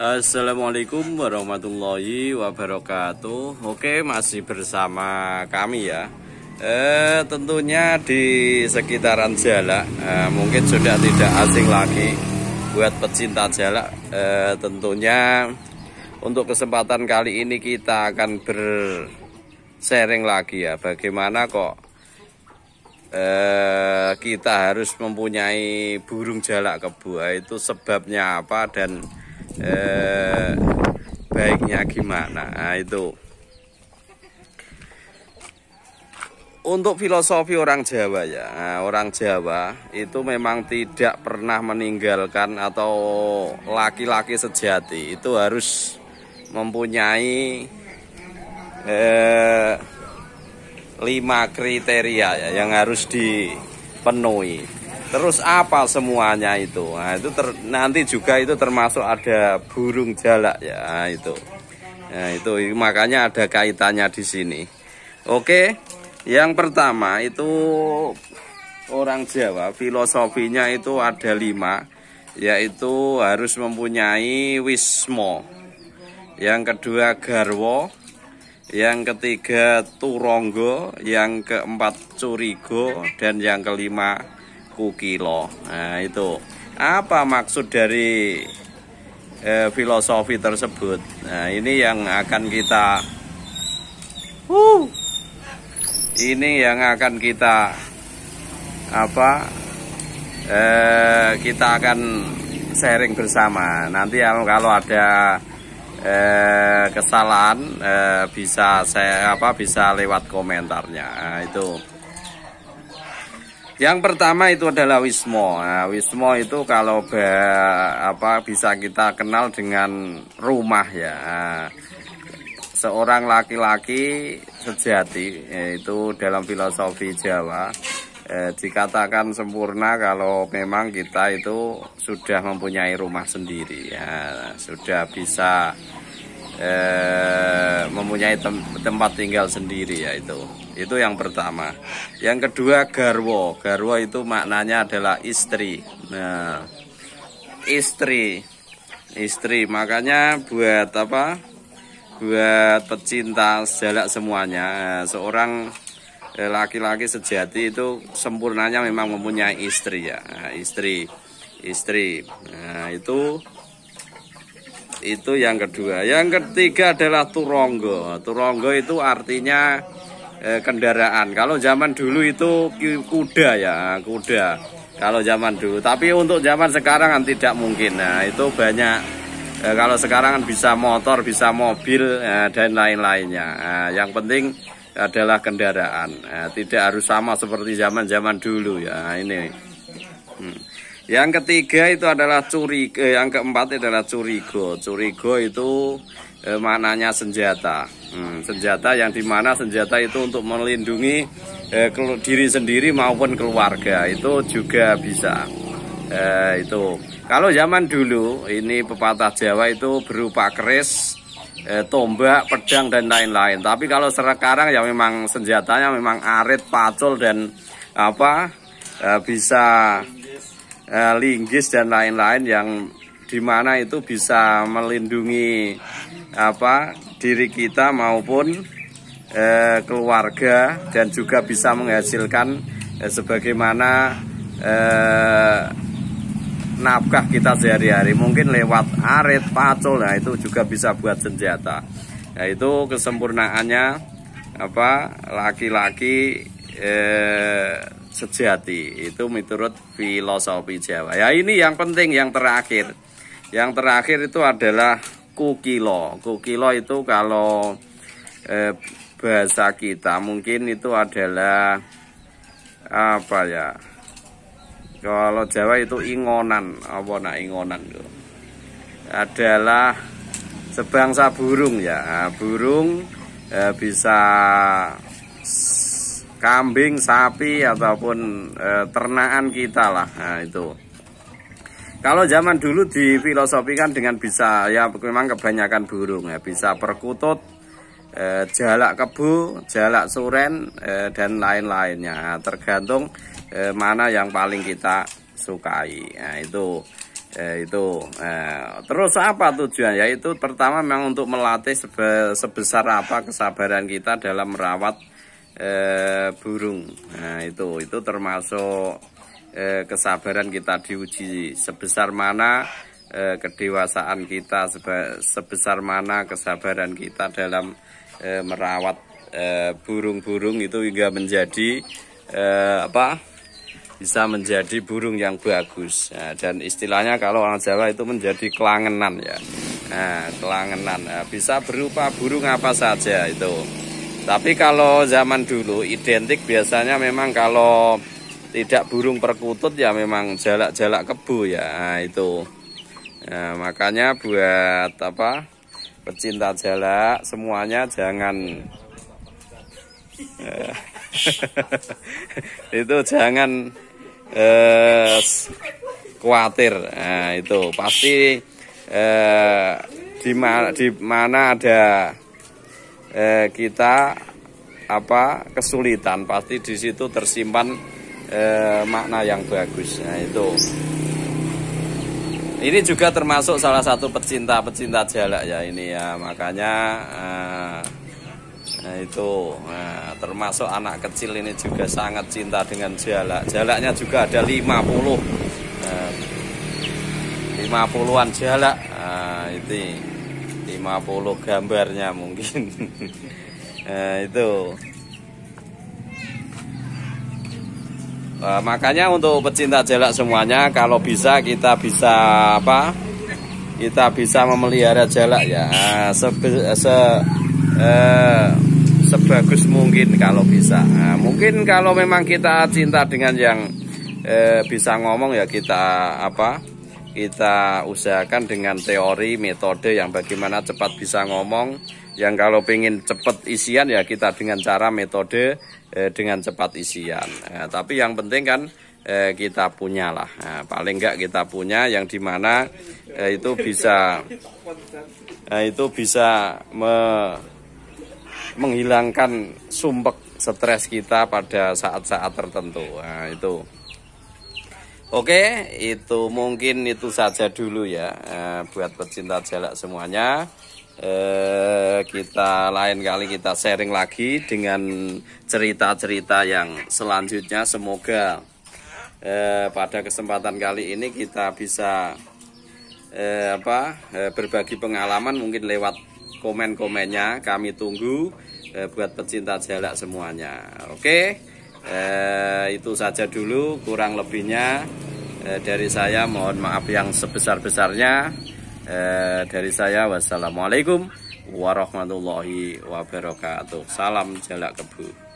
Assalamualaikum warahmatullahi wabarakatuh. Oke, masih bersama kami ya. Eh, tentunya di sekitaran jala eh, mungkin sudah tidak asing lagi buat pecinta jala. Eh, tentunya untuk kesempatan kali ini kita akan bersharing lagi ya. Bagaimana kok eh, kita harus mempunyai burung jala kebua itu sebabnya apa dan eh, baiknya gimana nah, itu untuk filosofi orang Jawa ya nah, orang Jawa itu memang tidak pernah meninggalkan atau laki-laki sejati itu harus mempunyai eh, lima kriteria ya, yang harus dipenuhi terus apa semuanya itu nah, itu ter, nanti juga itu termasuk ada burung jalak ya nah, itu nah, itu makanya ada kaitannya di sini oke yang pertama itu orang Jawa filosofinya itu ada lima yaitu harus mempunyai wismo yang kedua garwo yang ketiga turonggo yang keempat curigo dan yang kelima kilo. Nah, itu. Apa maksud dari eh, filosofi tersebut? Nah, ini yang akan kita uh, ini yang akan kita apa? Eh, kita akan sharing bersama. Nanti kalau ada eh, kesalahan eh, bisa saya apa bisa lewat komentarnya nah, itu yang pertama itu adalah Wismo. Nah, Wismo itu kalau be, apa bisa kita kenal dengan rumah ya. seorang laki-laki sejati itu dalam filosofi Jawa eh, dikatakan sempurna kalau memang kita itu sudah mempunyai rumah sendiri ya sudah bisa eh, mempunyai tem tempat tinggal sendiri ya itu itu yang pertama. Yang kedua garwo. Garwo itu maknanya adalah istri. Nah, istri. Istri. Makanya buat apa? Buat pecinta sejalak semuanya, nah, seorang eh, laki-laki sejati itu sempurnanya memang mempunyai istri ya. Nah, istri. Istri. Nah, itu itu yang kedua yang ketiga adalah turonggo turonggo itu artinya eh, kendaraan. Kalau zaman dulu itu kuda ya, kuda. Kalau zaman dulu, tapi untuk zaman sekarang kan tidak mungkin. Nah, itu banyak eh, kalau sekarang kan bisa motor, bisa mobil eh, dan lain-lainnya. Nah, yang penting adalah kendaraan. Nah, tidak harus sama seperti zaman-zaman dulu ya. Ini yang ketiga itu adalah curiga, eh, yang keempat adalah curigo. Curigo itu eh, maknanya senjata. Hmm, senjata yang dimana senjata itu untuk melindungi eh, diri sendiri maupun keluarga itu juga bisa. Eh, itu kalau zaman dulu ini pepatah Jawa itu berupa keris, eh, tombak, pedang dan lain-lain. Tapi kalau sekarang ya memang senjatanya memang arit, pacul dan apa eh, bisa Eh, linggis dan lain-lain yang dimana itu bisa melindungi apa diri kita maupun eh, keluarga dan juga bisa menghasilkan eh, sebagaimana eh, nafkah kita sehari-hari mungkin lewat aret pacul nah itu juga bisa buat senjata nah, itu kesempurnaannya apa laki-laki eh, sejati. Itu menurut filosofi Jawa. Ya ini yang penting yang terakhir. Yang terakhir itu adalah kukilo. Kukilo itu kalau eh, bahasa kita mungkin itu adalah apa ya? Kalau Jawa itu ingonan, apa nak ingonan itu? Adalah sebangsa burung ya. Burung eh, bisa kambing, sapi ataupun e, eh, ternaan kita lah. Nah, itu. Kalau zaman dulu di difilosofikan dengan bisa ya memang kebanyakan burung ya, bisa perkutut, e, jalak kebu, jalak suren e, dan lain-lainnya. Nah, tergantung e, mana yang paling kita sukai. Nah, itu e, itu e, terus apa tujuan yaitu pertama memang untuk melatih sebesar apa kesabaran kita dalam merawat eh, burung. Nah, itu itu termasuk eh, kesabaran kita diuji sebesar mana eh, kedewasaan kita sebesar mana kesabaran kita dalam eh, merawat eh, burung-burung eh, itu hingga menjadi eh, apa? bisa menjadi burung yang bagus nah, dan istilahnya kalau orang Jawa itu menjadi kelangenan ya nah kelangenan nah, bisa berupa burung apa saja itu tapi kalau zaman dulu identik biasanya memang kalau tidak burung perkutut ya memang jalak-jalak kebu ya nah, itu. Ya, makanya buat apa pecinta jalak semuanya jangan ya. itu jangan eh, khawatir. Nah, itu pasti eh, di mana di mana ada eh, kita apa kesulitan pasti di situ tersimpan eh, makna yang bagus nah itu ini juga termasuk salah satu pecinta pecinta jalak ya ini ya makanya eh, nah itu nah, termasuk anak kecil ini juga sangat cinta dengan jalak jalaknya juga ada 50 eh, 50-an jalak nah, itu 50 gambarnya mungkin nah, itu nah, makanya untuk pecinta jelak semuanya kalau bisa kita bisa apa kita bisa memelihara jelak ya se se, eh, sebagus mungkin kalau bisa nah, mungkin kalau memang kita cinta dengan yang eh, bisa ngomong ya kita apa kita usahakan dengan teori metode yang bagaimana cepat bisa ngomong yang kalau pengen cepat isian ya kita dengan cara metode eh, dengan cepat isian eh, tapi yang penting kan eh, kita punya lah nah, eh, paling enggak kita punya yang dimana eh, itu bisa eh, itu bisa me menghilangkan sumpek stres kita pada saat-saat tertentu nah, itu Oke, itu mungkin itu saja dulu ya eh, buat pecinta jalak semuanya. Eh, kita lain kali kita sharing lagi dengan cerita-cerita yang selanjutnya. Semoga eh, pada kesempatan kali ini kita bisa apa berbagi pengalaman mungkin lewat komen-komennya. Kami tunggu buat pecinta jalak semuanya. Oke eh, itu saja dulu kurang lebihnya eh, dari saya mohon maaf yang sebesar-besarnya eh, dari saya wassalamualaikum warahmatullahi wabarakatuh salam jalak kebu